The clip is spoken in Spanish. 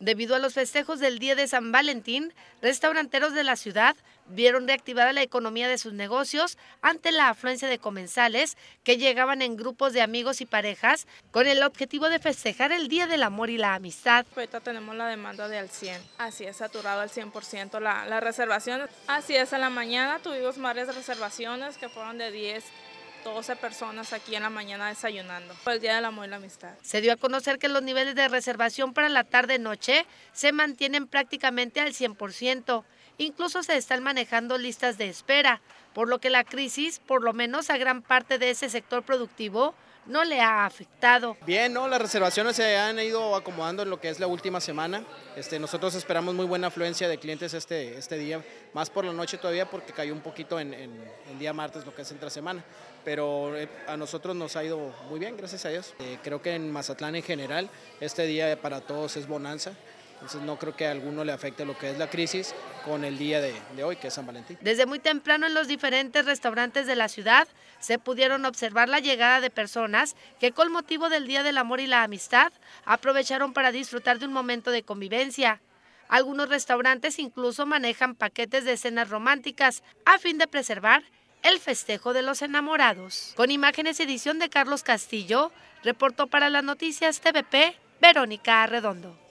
Debido a los festejos del Día de San Valentín, restauranteros de la ciudad vieron reactivada la economía de sus negocios ante la afluencia de comensales que llegaban en grupos de amigos y parejas con el objetivo de festejar el Día del Amor y la Amistad. Ahorita tenemos la demanda de al 100, así es saturado al 100% la, la reservación. Así es, a la mañana tuvimos varias reservaciones que fueron de 10 12 personas aquí en la mañana desayunando Fue el Día del Amor y la Amistad. Se dio a conocer que los niveles de reservación para la tarde-noche se mantienen prácticamente al 100%. Incluso se están manejando listas de espera, por lo que la crisis, por lo menos a gran parte de ese sector productivo, no le ha afectado. Bien, ¿no? las reservaciones se han ido acomodando en lo que es la última semana. Este, nosotros esperamos muy buena afluencia de clientes este, este día, más por la noche todavía porque cayó un poquito en, el día martes, lo que es entre semana. Pero eh, a nosotros nos ha ido muy bien, gracias a Dios. Eh, creo que en Mazatlán en general, este día para todos es bonanza. Entonces no creo que a alguno le afecte lo que es la crisis con el día de, hoy, que es San Valentín. Desde muy temprano en los diferentes restaurantes de la ciudad se pudieron observar la llegada de personas que con motivo del Día del Amor y la Amistad aprovecharon para disfrutar de un momento de convivencia. Algunos restaurantes incluso manejan paquetes de escenas románticas a fin de preservar el festejo de los enamorados. Con imágenes edición de Carlos Castillo, reportó para las noticias TVP Verónica Arredondo.